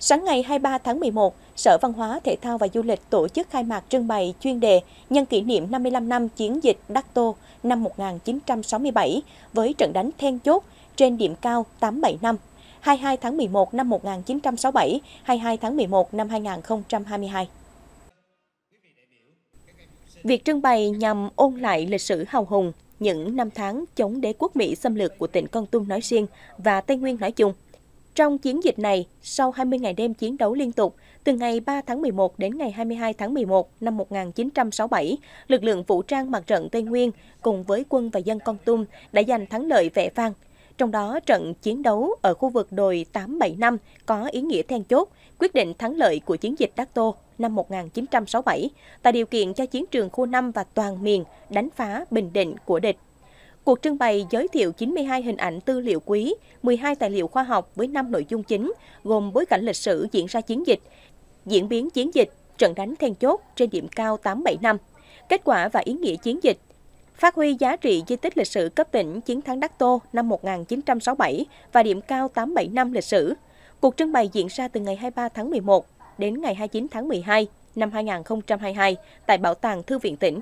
Sáng ngày 23 tháng 11, Sở Văn hóa, Thể thao và Du lịch tổ chức khai mạc trưng bày chuyên đề nhân kỷ niệm 55 năm chiến dịch Đắc Tô năm 1967 với trận đánh then chốt trên điểm cao 87 năm, 22 tháng 11 năm 1967, 22 tháng 11 năm 2022. Việc trưng bày nhằm ôn lại lịch sử hào hùng, những năm tháng chống đế quốc Mỹ xâm lược của tỉnh Con Tum nói riêng và Tây Nguyên nói chung – trong chiến dịch này, sau 20 ngày đêm chiến đấu liên tục, từ ngày 3 tháng 11 đến ngày 22 tháng 11 năm 1967, lực lượng vũ trang mặt trận Tây Nguyên cùng với quân và dân Con Tum đã giành thắng lợi vẻ vang. Trong đó, trận chiến đấu ở khu vực đồi 875 có ý nghĩa then chốt, quyết định thắng lợi của chiến dịch Đắc Tô năm 1967, tạo điều kiện cho chiến trường khu 5 và toàn miền đánh phá Bình Định của địch. Cuộc trưng bày giới thiệu 92 hình ảnh tư liệu quý, 12 tài liệu khoa học với 5 nội dung chính, gồm bối cảnh lịch sử diễn ra chiến dịch, diễn biến chiến dịch, trận đánh then chốt trên điểm cao 875, kết quả và ý nghĩa chiến dịch, phát huy giá trị di tích lịch sử cấp tỉnh chiến thắng Đắc Tô năm 1967 và điểm cao 875 lịch sử. Cuộc trưng bày diễn ra từ ngày 23 tháng 11 đến ngày 29 tháng 12 năm 2022 tại Bảo tàng Thư viện tỉnh.